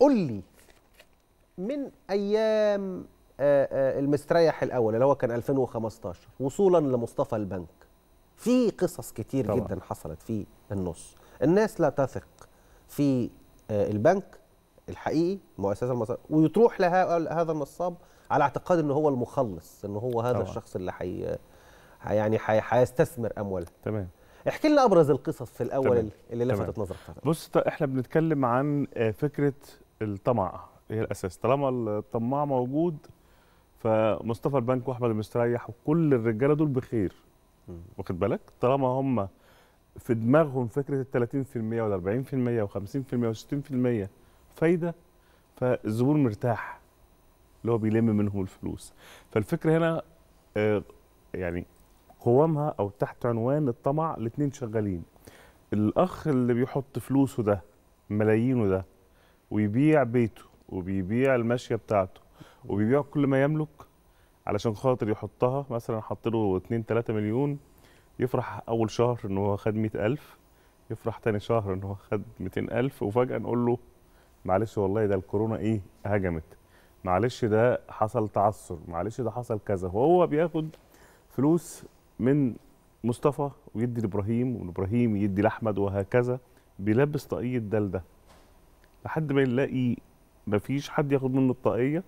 قول لي من ايام آه، آه، المستريح الاول اللي هو كان 2015 وصولا لمصطفى البنك في قصص كتير طبعا. جدا حصلت في النص الناس لا تثق في آه، البنك الحقيقي المؤسسه المصريه ويتروح لها هذا النصاب على اعتقاد ان هو المخلص ان هو هذا طبعا. الشخص اللي حي يعني هيستثمر اموالها تمام احكي لنا ابرز القصص في الاول تمام. اللي لفتت نظرك بص احنا بنتكلم عن فكره الطمع هي الاساس طالما الطماع موجود فمصطفى البنك واحمد المستريح وكل الرجاله دول بخير واخد بالك طالما هم في دماغهم فكره ال 30% ولا 40% و50% و60% فايده فالزبون مرتاح اللي هو بيلم منهم الفلوس فالفكره هنا آه، يعني قوامها او تحت عنوان الطمع الاثنين شغالين الاخ اللي بيحط فلوسه ده ملايينه ده ويبيع بيته وبيبيع الماشيه بتاعته وبيبيع كل ما يملك علشان خاطر يحطها مثلا حط له 2 3 مليون يفرح اول شهر ان هو خد 100000 يفرح تاني شهر ان هو خد 200000 وفجاه نقول له معلش والله ده الكورونا ايه هجمت معلش ده حصل تعثر معلش ده حصل كذا وهو بياخد فلوس من مصطفى ويدي لابراهيم وابراهيم يدي لاحمد وهكذا بيلبس طاقيه ده لده لحد ما يلاقي مفيش حد ياخد منه الطاقيه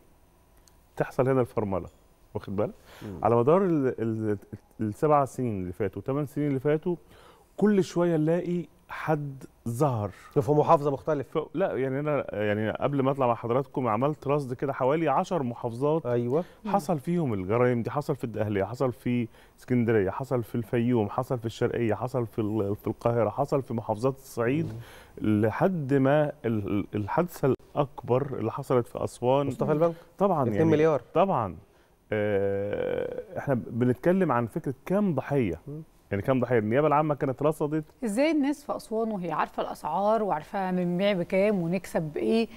تحصل هنا الفرمله واخد بالك على مدار السبع سنين اللي فاتوا ثمان سنين اللي فاتوا كل شويه نلاقي حد ظهر في محافظه مختلفه لا يعني انا يعني قبل ما اطلع مع حضراتكم عملت رصد كده حوالي 10 محافظات ايوه حصل فيهم الجرائم دي حصل في الدقهليه حصل في اسكندريه حصل في الفيوم حصل في الشرقيه حصل في في القاهره حصل في محافظات الصعيد لحد ما الحادثه الاكبر اللي حصلت في اسوان مصطفى البنك طبعا 2 يعني مليار طبعا آه، احنا بنتكلم عن فكره كم ضحيه مم. يعني كام ضحيه النيابه العامه كانت رصدت ازاي الناس في اسوان وهي عارفه الاسعار وعارفه بنبيع بكام ونكسب بايه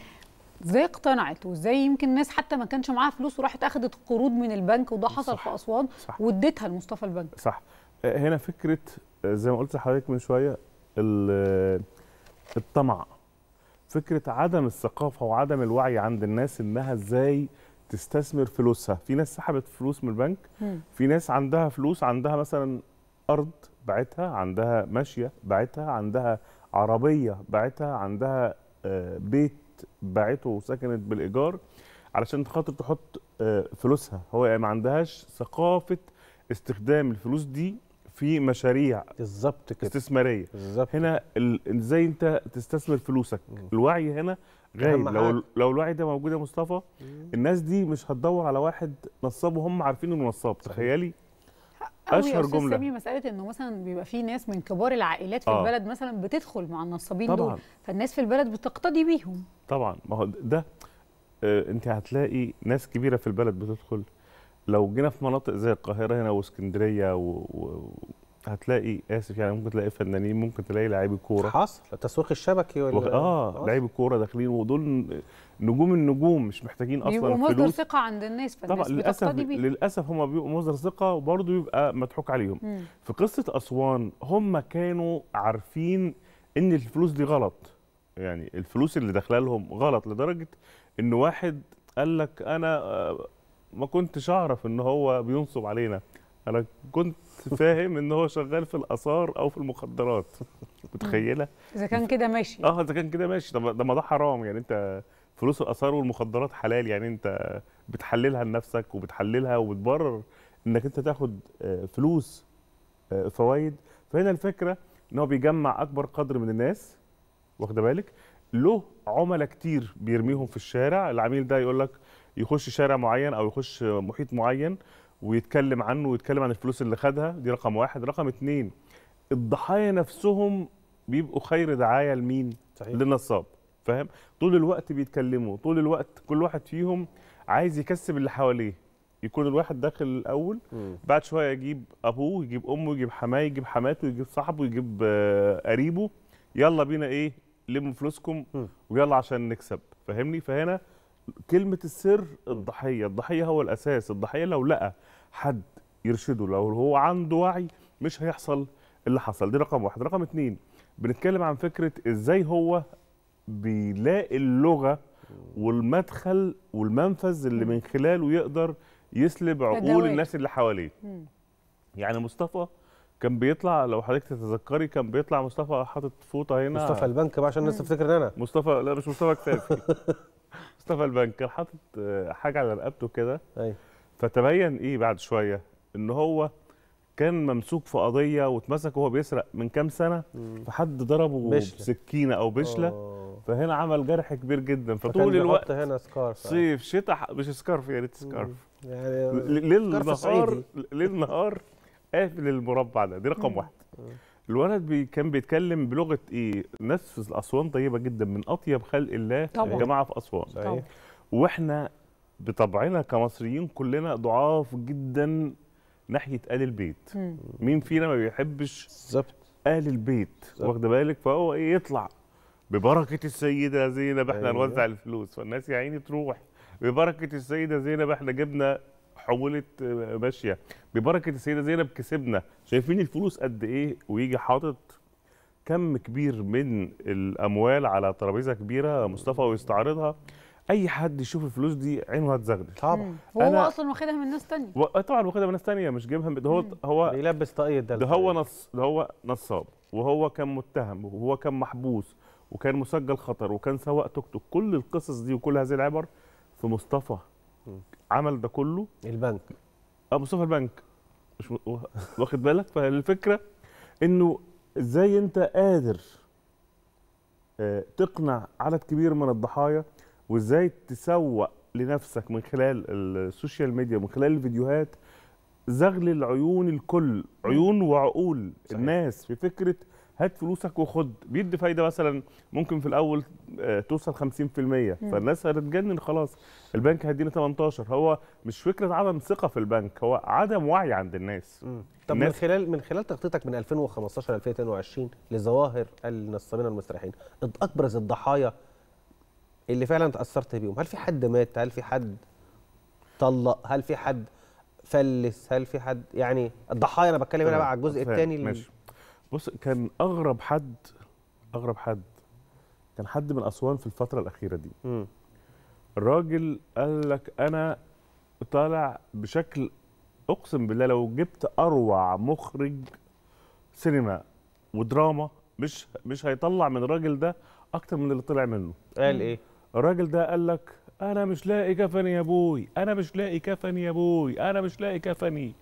ازاي اقتنعت وازاي يمكن الناس حتى ما كانش معاها فلوس وراحت اخذت قروض من البنك وده حصل صح. في اسوان واديتها لمصطفى البنك صح هنا فكره زي ما قلت لحضرتك من شويه الطمع فكره عدم الثقافه وعدم الوعي عند الناس انها ازاي تستثمر فلوسها في ناس سحبت فلوس من البنك م. في ناس عندها فلوس عندها مثلا أرض باعتها عندها ماشية باعتها عندها عربية باعتها عندها آه، بيت باعته وسكنت بالإيجار علشان خاطر تحط آه، فلوسها هو يعني ما عندهاش ثقافة استخدام الفلوس دي في مشاريع بالظبط كده استثماريه بالظبط هنا ازاي انت تستثمر فلوسك مم. الوعي هنا غايب لو لو الوعي ده موجود يا مصطفى الناس دي مش هتدور على واحد نصاب وهم عارفين انه نصاب تخيلي اشهر جمله سامي مساله انه مثلا بيبقى في ناس من كبار العائلات في آه. البلد مثلا بتدخل مع النصابين طبعًا. دول فالناس في البلد بتقتدي بيهم طبعا ما هو ده آه انت هتلاقي ناس كبيره في البلد بتدخل لو جينا في مناطق زي القاهره هنا واسكندريه و... و... هتلاقي اسف يعني ممكن تلاقي فنانين ممكن تلاقي لاعبي كوره حصل التسويق الشبكي ولا إيه؟ اه لاعبي كوره داخلين ودول نجوم النجوم مش محتاجين اصلا فلوس مصدر ثقه عند الناس فالناس طبعا للاسف للاسف هم بيبقوا مصدر ثقه وبرضه بيبقى مضحوك عليهم مم. في قصه اسوان هم كانوا عارفين ان الفلوس دي غلط يعني الفلوس اللي داخله لهم غلط لدرجه ان واحد قال لك انا آه، ما كنتش اعرف ان هو بينصب علينا انا كنت فاهم ان هو شغال في الاثار او في المخدرات متخيله اذا كان كده ماشي اه اذا كان كده ماشي طب ده ما ده حرام يعني انت فلوس الاثار والمخدرات حلال يعني انت بتحللها لنفسك وبتحللها وبتبرر انك انت تاخد آه، فلوس آه، فوائد فهنا الفكره ان هو بيجمع اكبر قدر من الناس واخده بالك له عملاء كتير بيرميهم في الشارع العميل ده يقول لك يخش شارع معين او يخش محيط معين ويتكلم عنه ويتكلم عن الفلوس اللي خدها دي رقم واحد رقم اتنين الضحايا نفسهم بيبقوا خير دعايه لمين صحيح. للنصاب فاهم طول الوقت بيتكلموا طول الوقت كل واحد فيهم عايز يكسب اللي حواليه يكون الواحد داخل الاول م. بعد شويه يجيب ابوه يجيب امه يجيب حماه يجيب حماته يجيب صاحبه يجيب آه، قريبه يلا بينا ايه لموا فلوسكم ويلا عشان نكسب فاهمني فهنا كلمه السر الضحيه الضحيه هو الاساس الضحيه لو لقى حد يرشده لو هو عنده وعي مش هيحصل اللي حصل دي رقم واحد رقم اتنين بنتكلم عن فكره ازاي هو بيلاقي اللغه والمدخل والمنفذ اللي من خلاله يقدر يسلب عقول الناس اللي حواليه يعني مصطفى كان بيطلع لو حضرتك تتذكري كان بيطلع مصطفى حاطط فوطه هنا مصطفى البنك بقى عشان الناس تفتكر ان انا مصطفى لا مش مصطفى كفايه مصطفى البنك كان حاطط آه، حاجه على رقبته كده ايوه فتبين ايه بعد شويه ان هو كان ممسوك في قضيه واتمسك وهو بيسرق من كام سنه فحد ضربه بشلة. بسكينه او بشله فهنا عمل جرح كبير جدا فطول الوقت هنا سكارف صيف شتاء مش سكارف يا ريت سكارف يعني, يعني ليل نهار ليل نهار قافل المربع ده دي رقم واحد الولد بي كان بيتكلم بلغه ايه ناس في اسوان طيبه جدا من اطيب خلق الله طبعا. جماعه في اسوان طبعا. واحنا بطبعنا كمصريين كلنا ضعاف جدا ناحيه اهل البيت م. مين فينا ما بيحبش بالظبط اهل البيت واخده بالك فهو ايه يطلع ببركه السيده زينب احنا أيوة. هنوزع الفلوس فالناس يا عيني تروح ببركه السيده زينب احنا جبنا حولت آه، ماشيه ببركه السيده زينب كسبنا شايفين الفلوس قد ايه ويجي حاطط كم كبير من الاموال على ترابيزه كبيره مصطفى ويستعرضها اي حد يشوف الفلوس دي عينه هتزغلل طبعا وهو اصلا واخدها من ناس تانية و... طبعا واخدها من ناس تانية مش جايبها ده هو هو بيلبس طاقية ده ده هو نص ده هو نصاب وهو كان متهم وهو كان محبوس وكان مسجل خطر وكان سواق توك توك كل القصص دي وكل هذه العبر في مصطفى عمل ده كله البنك اه مصطفى البنك مش واخد بالك فالفكره انه ازاي انت قادر آه، تقنع عدد كبير من الضحايا وازاي تسوق لنفسك من خلال السوشيال ميديا ومن خلال الفيديوهات زغل العيون الكل عيون وعقول صحيح. الناس في فكره هات فلوسك وخد بيدي فايده مثلا ممكن في الاول آه، توصل 50% مم. فالناس هتتجنن خلاص البنك هيدينا 18 هو مش فكره عدم ثقه في البنك هو عدم وعي عند الناس مم. طب الناس من خلال من خلال تغطيتك من 2015 ل 2022 لظواهر النصابين المستريحين ابرز الضحايا اللي فعلا تاثرت بيهم هل في حد مات هل في حد طلق هل في حد فلس هل في حد يعني الضحايا انا بتكلم هنا بقى على الجزء الثاني ماشي بص كان اغرب حد اغرب حد كان حد من اسوان في الفتره الاخيره دي م. الراجل قال لك انا طالع بشكل اقسم بالله لو جبت اروع مخرج سينما ودراما مش مش هيطلع من الراجل ده اكتر من اللي طلع منه قال ايه الراجل ده قال لك انا مش لاقي كفني يا ابوي انا مش لاقي كفني يا ابوي انا مش لاقي كفني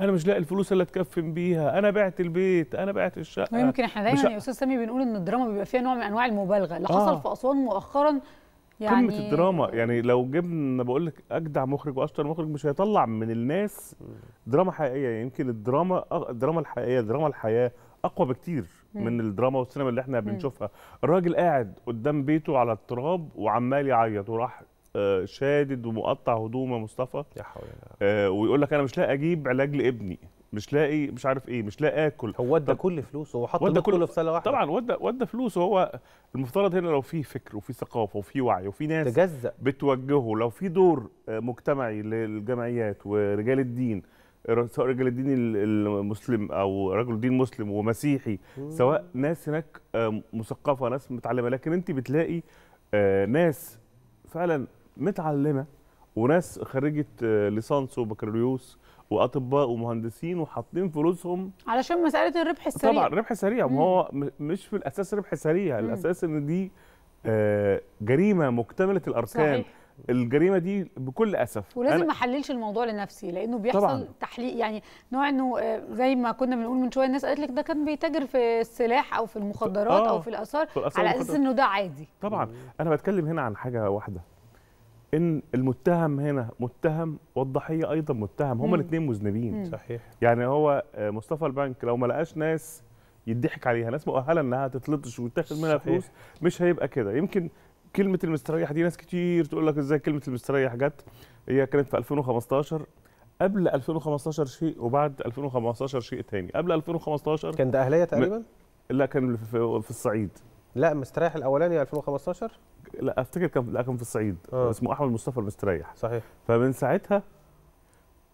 انا مش لاقي الفلوس اللي اتكفن بيها انا بعت البيت انا بعت الشقه يمكن احنا دايما يا استاذ سامي بنقول ان الدراما بيبقى فيها نوع من انواع المبالغه اللي آه. حصل في اسوان مؤخرا يعني قمه الدراما يعني لو جبنا بقول لك اجدع مخرج واشطر مخرج مش هيطلع من الناس دراما حقيقيه يمكن الدراما الدراما الحقيقيه دراما الحياه اقوى بكتير من الدراما والسينما اللي احنا بنشوفها الراجل قاعد قدام بيته على التراب وعمال يعيط وراح آه، شادد ومقطع هدومه مصطفى يا حول الله آه، ويقول لك انا مش لاقي اجيب علاج لابني مش لاقي مش عارف ايه مش لاقي اكل هو ودى كل فلوسه هو حط كله في سله واحده طبعا ودى ودى فلوسه هو المفترض هنا لو في فكر وفي ثقافه وفي وعي وفي ناس تجزأ بتوجهه لو في دور آه، مجتمعي للجمعيات ورجال الدين سواء رجال الدين المسلم او رجل دين مسلم ومسيحي سواء ناس هناك مثقفه ناس متعلمه لكن انت بتلاقي ناس فعلا متعلمه وناس خريجه آه، ليسانس وبكالوريوس واطباء ومهندسين وحاطين فلوسهم علشان مساله الربح السريع طبعا الربح السريع ما هو مش في الاساس ربح سريع الاساس ان دي آه، جريمه مكتمله الاركان صحيح. الجريمه دي بكل اسف ولازم ما احللش الموضوع لنفسي لانه بيحصل طبعًا. تحليق يعني نوع انه آه، زي ما كنا بنقول من شويه الناس قالت لك ده كان بيتاجر في السلاح او في المخدرات آه. او في الاثار على اساس انه ده عادي طبعا انا بتكلم هنا عن حاجه واحده ان المتهم هنا متهم والضحيه ايضا متهم هما الاثنين مذنبين صحيح يعني هو آه، مصطفى البنك لو ما لقاش ناس يضحك عليها ناس مؤهله انها تتلطش وتاخد منها فلوس مش هيبقى كده يمكن كلمه المستريح دي ناس كتير تقول لك ازاي كلمه المستريح جت هي كانت في 2015 قبل 2015 شيء وبعد 2015 شيء تاني قبل 2015 كان ده اهليه تقريبا لا كان في الصعيد لا مستريح الاولاني 2015 لا افتكر كان لا كان في الصعيد آه. اسمه احمد مصطفى المستريح صحيح فمن ساعتها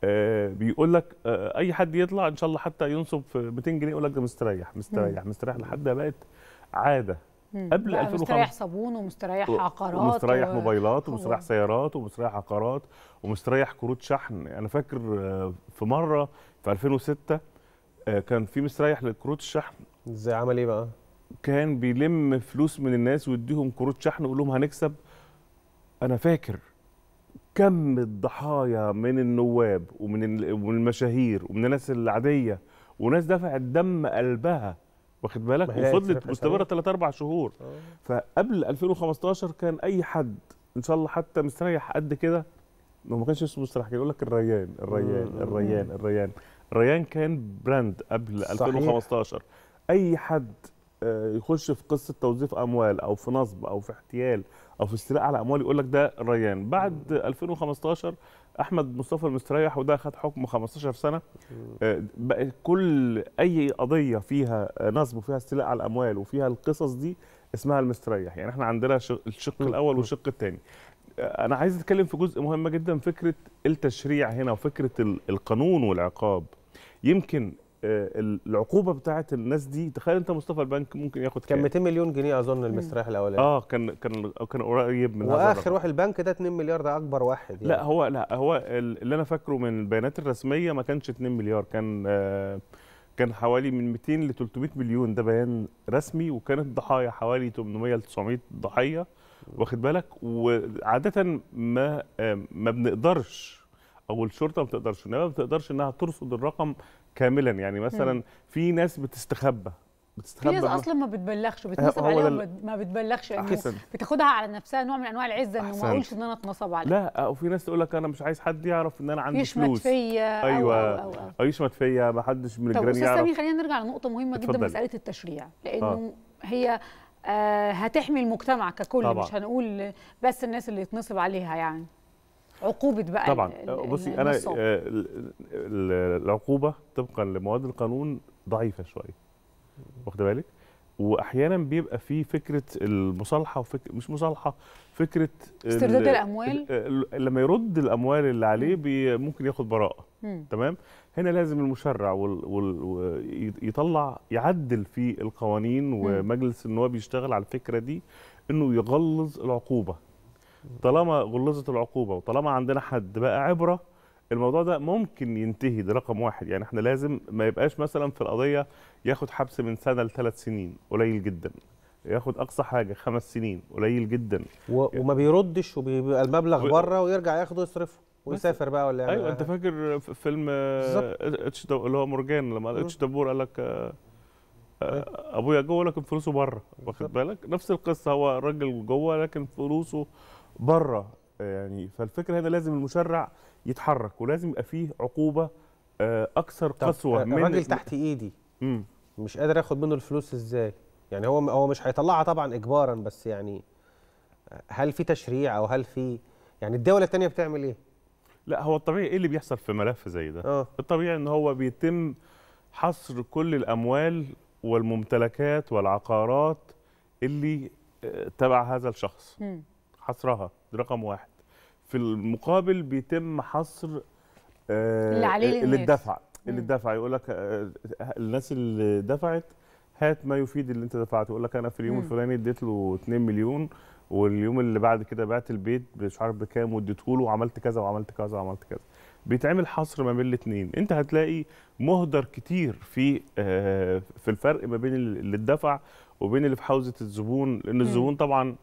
آه بيقول لك آه اي حد يطلع ان شاء الله حتى ينصب في 200 جنيه يقول لك ده مستريح مستريح مم. مستريح لحد ما بقت عاده مم. قبل 2005 مستريح صابون ومستريح عقارات ومستريح و... موبايلات ومستريح سيارات ومستريح عقارات ومستريح كروت شحن انا فاكر آه، في مره في 2006 آه، كان في مستريح لكروت الشحن ازاي عمل ايه بقى كان بيلم فلوس من الناس ويديهم كروت شحن ويقول لهم هنكسب انا فاكر كم الضحايا من النواب ومن المشاهير ومن الناس العاديه وناس دفعت دم قلبها واخد بالك وفضلت مستمره ثلاث اربع شهور آه. فقبل 2015 كان اي حد ان شاء الله حتى مستريح قد كده ما كانش اسمه مستريح كان يقول لك الريان الريان آه. الريان الريان الريان كان براند قبل 2015 اي حد آه، يخش في قصه توظيف اموال او في نصب او في احتيال او في استيلاء على اموال يقول لك ده ريان بعد 2015 احمد مصطفى المستريح وده خد حكم 15 سنه آه، بقى كل اي قضيه فيها آه، نصب وفيها استيلاء على الاموال وفيها القصص دي اسمها المستريح يعني احنا عندنا الشق الاول والشق الثاني انا عايز اتكلم في جزء مهم جدا فكره التشريع هنا وفكره القانون والعقاب يمكن آه، العقوبه بتاعت الناس دي تخيل انت مصطفى البنك ممكن ياخد كان 200 مليون جنيه اظن المستريح الاولاني اه كان كان آه، كان قريب من واخر واحد البنك ده 2 مليار ده اكبر واحد يعني. لا هو لا هو اللي انا فاكره من البيانات الرسميه ما كانش 2 مليار كان آه، كان حوالي من 200 ل 300 مليون ده بيان رسمي وكانت ضحايا حوالي 800 ل 900 ضحيه واخد بالك وعاده ما ما بنقدرش او الشرطه ما بتقدرش انما ما بتقدرش انها ترصد الرقم كاملا يعني مثلا مم. في ناس بتستخبى بتستخبى في ناس اصلا ما بتبلغش بتنصب أه، عليهم دل... ما بتبلغش احسن بتاخدها على نفسها نوع من انواع العزه انه ما اقولش ان انا اتنصب عليها لا أه، وفي ناس تقول لك انا مش عايز حد يعرف ان انا عندي يشمت فلوس فيا ايوه أو أو أو. أو أه، يشمت فيا ما حدش من الجيران يعرف طب بس خلينا نرجع لنقطه مهمه جدا جدا مساله التشريع لانه آه. هي هتحمي المجتمع ككل طبعا. مش هنقول بس الناس اللي يتنصب عليها يعني عقوبه بقى طبعا أه، بصي انا آه، العقوبه طبقا لمواد القانون ضعيفه شويه واخده بالك واحيانا بيبقى في فكره المصالحه وفكرة مش مصالحه فكره استرداد الاموال لما يرد الاموال اللي عليه بي ممكن ياخد براءه تمام هنا لازم المشرع وال وال يطلع يعدل في القوانين ومجلس النواب يشتغل على الفكره دي انه يغلظ العقوبه طالما غلظت العقوبه وطالما عندنا حد بقى عبره الموضوع ده ممكن ينتهي ده رقم واحد يعني احنا لازم ما يبقاش مثلا في القضيه ياخد حبس من سنه لثلاث سنين قليل جدا ياخد اقصى حاجه خمس سنين قليل جدا و... يعني وما بيردش وبيبقى المبلغ و... بره ويرجع ياخده يصرفه ويسافر بقى ولا ايوه انت فاكر فيلم اتش دو... اللي هو مرجان لما اتش دبور قال لك آه، أيوة. ابويا جوه لكن فلوسه بره واخد بالك نفس القصه هو الراجل جوه لكن فلوسه بره آه، يعني فالفكره هنا لازم المشرع يتحرك ولازم يبقى فيه عقوبه آه، اكثر قسوه آه، من الراجل تحت ايدي مم. مش قادر اخد منه الفلوس ازاي يعني هو هو مش هيطلعها طبعا اجبارا بس يعني هل في تشريع او هل في يعني الدوله الثانيه بتعمل ايه لا هو الطبيعي ايه اللي بيحصل في ملف زي ده أوه. الطبيعي ان هو بيتم حصر كل الاموال والممتلكات والعقارات اللي تبع هذا الشخص مم. حصرها ده رقم واحد في المقابل بيتم حصر آه، اللي, عليه اللي الدفع اللي الدفع يقول لك آه، الناس اللي دفعت هات ما يفيد اللي انت دفعته يقول لك انا في اليوم الفلاني اديت له 2 مليون واليوم اللي بعد كده بعت البيت مش عارف بكام واديته له وعملت كذا وعملت كذا وعملت كذا بيتعمل حصر ما بين الاثنين انت هتلاقي مهدر كتير في آه، في الفرق ما بين اللي اتدفع وبين اللي في حوزه الزبون لان الزبون طبعا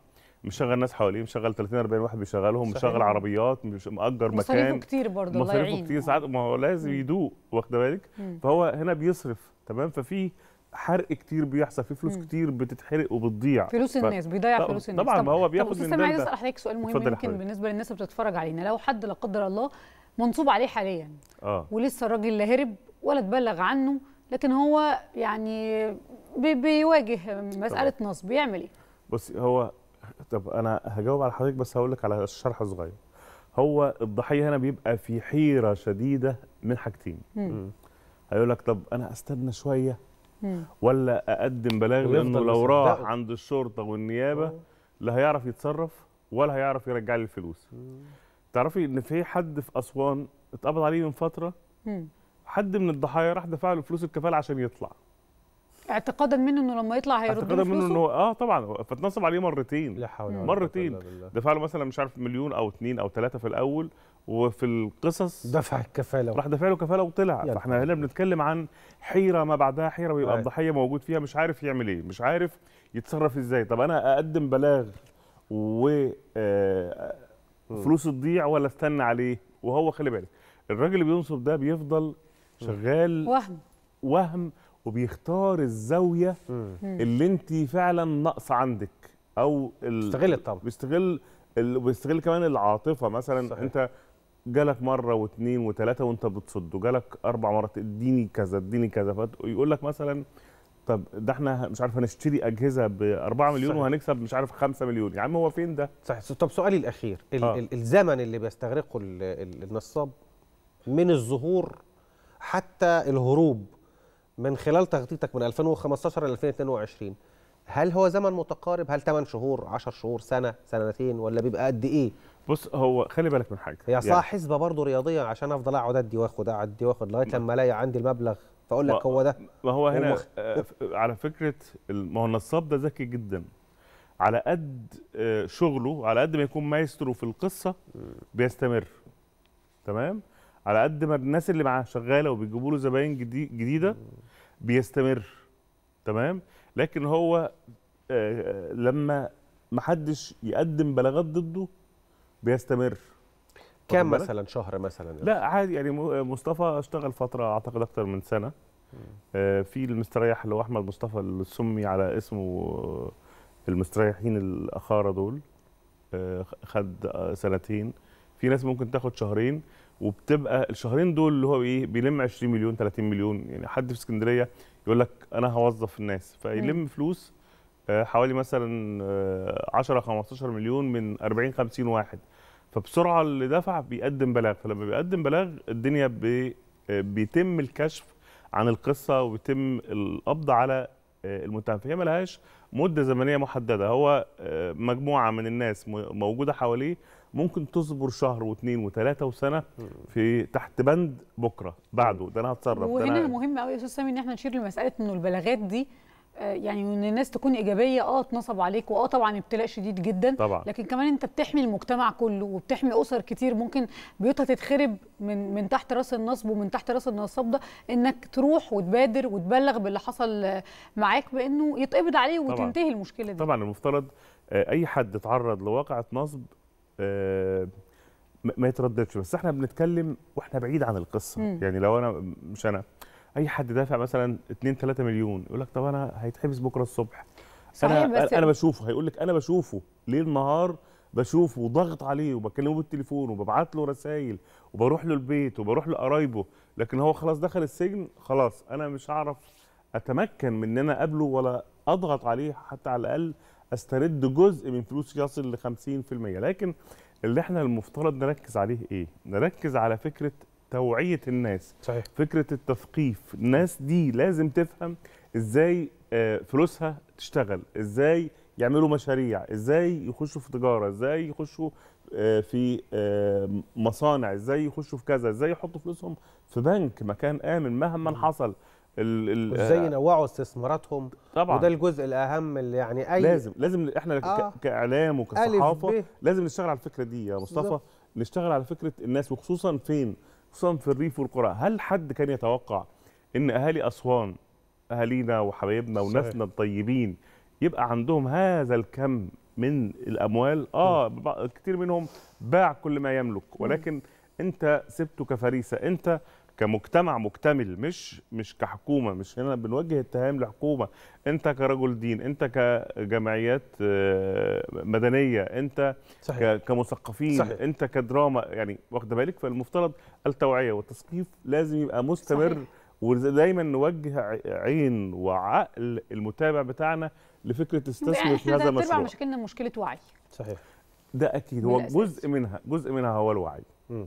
مشغل ناس حواليه مشغل 30 40 واحد بيشغلهم مشغل عربيات مش مأجر مكان مصاريفه كتير برضه الله يعين مصاريفه كتير ساعات ما هو لازم يدوق واخده بالك فهو هنا بيصرف تمام ففي حرق كتير بيحصل في فلوس مم. كتير بتتحرق وبتضيع فلوس ف... الناس بيضيع طب... فلوس الناس طبعا ما هو بياخد من ده عايز اسال حضرتك سؤال مهم يمكن بالنسبه للناس اللي بتتفرج علينا لو حد لا قدر الله منصوب عليه حاليا آه. ولسه الراجل لا هرب ولا تبلغ عنه لكن هو يعني بي... بيواجه مساله نصب بيعمل ايه بص هو طب انا هجاوب على حضرتك بس هقول لك على شرح صغير هو الضحيه هنا بيبقى في حيره شديده من حاجتين هيقول لك طب انا استنى شويه ولا اقدم بلاغ لانه لو راح عند الشرطه والنيابه لا هيعرف يتصرف ولا هيعرف يرجع لي الفلوس تعرفي ان في حد في اسوان اتقبض عليه من فتره حد من الضحايا راح دفع له فلوس الكفاله عشان يطلع اعتقادا منه انه لما يطلع هيرد اعتقادا منه انه اه طبعا فاتنصب عليه مرتين لا حول ولا مرتين دفع له مثلا مش عارف مليون او اثنين او ثلاثه في الاول وفي القصص دفع الكفاله راح دفع له كفاله وطلع فاحنا هنا بنتكلم عن حيره ما بعدها حيره ويبقى الضحيه موجود فيها مش عارف يعمل ايه مش عارف يتصرف ازاي طب انا اقدم بلاغ و آه، فلوس تضيع ولا استنى عليه وهو خلي بالك الراجل اللي بينصب ده بيفضل شغال وهم وهم وبيختار الزاويه اللي انت فعلا ناقصه عندك او بيستغل الطبع بيستغل وبيستغل كمان العاطفه مثلا صحيح. انت جالك مره واثنين وثلاثه وانت بتصد وجالك اربع مرات اديني كذا اديني كذا فيقول لك مثلا طب ده احنا مش عارف هنشتري اجهزه ب 4 مليون صحيح. وهنكسب مش عارف 5 مليون يا عم هو فين ده صحيح طب سؤالي الاخير آه. الزمن اللي بيستغرقه النصاب من الظهور حتى الهروب من خلال تغطيتك من 2015 ل 2022 هل هو زمن متقارب هل 8 شهور 10 شهور سنه سنتين ولا بيبقى قد ايه بص هو خلي بالك من حاجه هي يعني صاح حسبه برضه رياضيه عشان افضل اقعد ادي واخد اقعد ادي واخد لغايه لما الاقي عندي المبلغ فاقول لك هو ده ما هو هنا آه على فكره ما هو النصاب ده ذكي جدا على قد آه، شغله على قد ما يكون مايسترو في القصه بيستمر تمام على قد ما الناس اللي معاه شغاله وبيجيبوا له زباين جديده بيستمر تمام لكن هو لما آه، لما محدش يقدم بلاغات ضده بيستمر كام مثلا شهر مثلا يعني. لا عادي يعني مصطفى اشتغل فتره اعتقد اكتر من سنه آه، في المستريح اللي هو احمد مصطفى اللي سمي على اسمه آه، المستريحين الاخاره دول خد سنتين في ناس ممكن تاخد شهرين وبتبقى الشهرين دول اللي هو ايه بيلم 20 مليون 30 مليون يعني حد في اسكندريه يقول لك انا هوظف الناس فيلم فلوس آه، حوالي مثلا 10 آه، 15 مليون من 40 50 واحد فبسرعه اللي دفع بيقدم بلاغ فلما بيقدم بلاغ الدنيا بي آه، بيتم الكشف عن القصه وبيتم القبض على المتهم فهي ملهاش مده زمنيه محدده هو مجموعه من الناس موجوده حواليه ممكن تصبر شهر واثنين وثلاثه وسنه في تحت بند بكره بعده ده انا هتصرف وهنا أنا... مهم قوي يا استاذ سامي ان احنا نشير لمساله انه البلاغات دي آه، يعني ان الناس تكون ايجابيه اه اتنصب عليك واه طبعا ابتلاء شديد جدا طبعا. لكن كمان انت بتحمي المجتمع كله وبتحمي اسر كتير ممكن بيوتها تتخرب من من تحت راس النصب ومن تحت راس النصاب ده انك تروح وتبادر وتبلغ باللي حصل معاك بانه يتقبض عليه وتنتهي طبعا. المشكله دي طبعا المفترض آه، اي حد اتعرض لواقعه نصب آه، ما يترددش بس احنا بنتكلم واحنا بعيد عن القصه مم. يعني لو انا مش انا اي حد دافع مثلا 2 3 مليون يقول لك طب انا هيتحبس بكره الصبح انا بس انا بشوفه هيقول لك انا بشوفه ليل نهار بشوفه وضغط عليه وبكلمه بالتليفون وببعت له رسائل وبروح له البيت وبروح لقرايبه لكن هو خلاص دخل السجن خلاص انا مش هعرف اتمكن من ان انا اقابله ولا اضغط عليه حتى على الاقل استرد جزء من فلوسي يصل ل 50% لكن اللي احنا المفترض نركز عليه ايه؟ نركز على فكره توعيه الناس صحيح فكره التثقيف، الناس دي لازم تفهم ازاي آه، فلوسها تشتغل، ازاي يعملوا مشاريع، ازاي يخشوا في تجاره، ازاي يخشوا آه، في آه، مصانع، ازاي يخشوا في كذا، ازاي يحطوا فلوسهم في بنك مكان امن مهما حصل ازاي آه، ينوعوا استثماراتهم طبعا وده الجزء الاهم اللي يعني اي لازم لازم احنا آه كاعلام وكصحافه لازم نشتغل على الفكره دي يا مصطفى نشتغل على فكره الناس وخصوصا فين خصوصا في الريف والقرى هل حد كان يتوقع ان اهالي اسوان اهالينا وحبايبنا وناسنا الطيبين يبقى عندهم هذا الكم من الاموال اه كتير منهم باع كل ما يملك ولكن انت سبته كفريسه انت كمجتمع مكتمل مش مش كحكومه مش هنا بنوجه اتهام لحكومه انت كرجل دين انت كجمعيات آه، مدنيه انت صحيح. كمثقفين صحيح. انت كدراما يعني واخده بالك فالمفترض التوعيه والتثقيف لازم يبقى مستمر صحيح. ودايما نوجه عين وعقل المتابع بتاعنا لفكره استثمر في هذا المشروع مشكلنا مشكله وعي صحيح ده اكيد هو جزء منها جزء منها هو الوعي م.